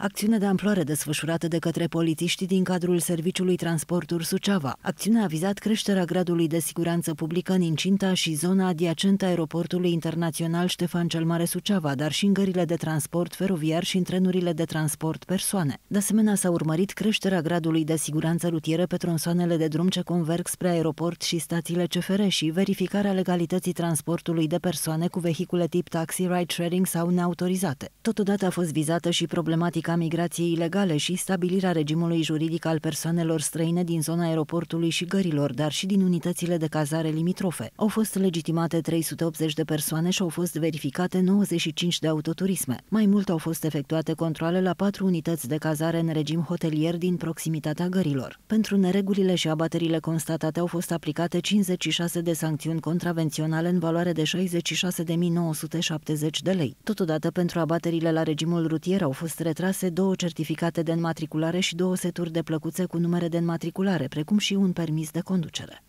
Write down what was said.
Acțiune de amploare desfășurată de către polițiștii din cadrul Serviciului Transporturi Suceava. Acțiunea a vizat creșterea gradului de siguranță publică în incinta și zona adiacentă aeroportului internațional Ștefan cel Mare Suceava, dar și în gările de transport feroviar și în trenurile de transport persoane. De asemenea, s-a urmărit creșterea gradului de siguranță rutieră pe tronsoanele de drum ce converg spre aeroport și stațiile CFR și verificarea legalității transportului de persoane cu vehicule tip taxi, ride-sharing sau neautorizate. Totodată a fost vizată și problematica împiedica migrației ilegale și stabilirea regimului juridic al persoanelor străine din zona aeroportului și gărilor, dar și din unitățile de cazare limitrofe. Au fost legitimate 380 de persoane și au fost verificate 95 de autoturisme. Mai mult au fost efectuate controle la patru unități de cazare în regim hotelier din proximitatea gărilor. Pentru neregulile și abaterile constatate au fost aplicate 56 de sancțiuni contravenționale în valoare de 66.970 de lei. Totodată, pentru abaterile la regimul rutier au fost retrase 6, două certificate de înmatriculare și două seturi de plăcuțe cu numere de înmatriculare, precum și un permis de conducere.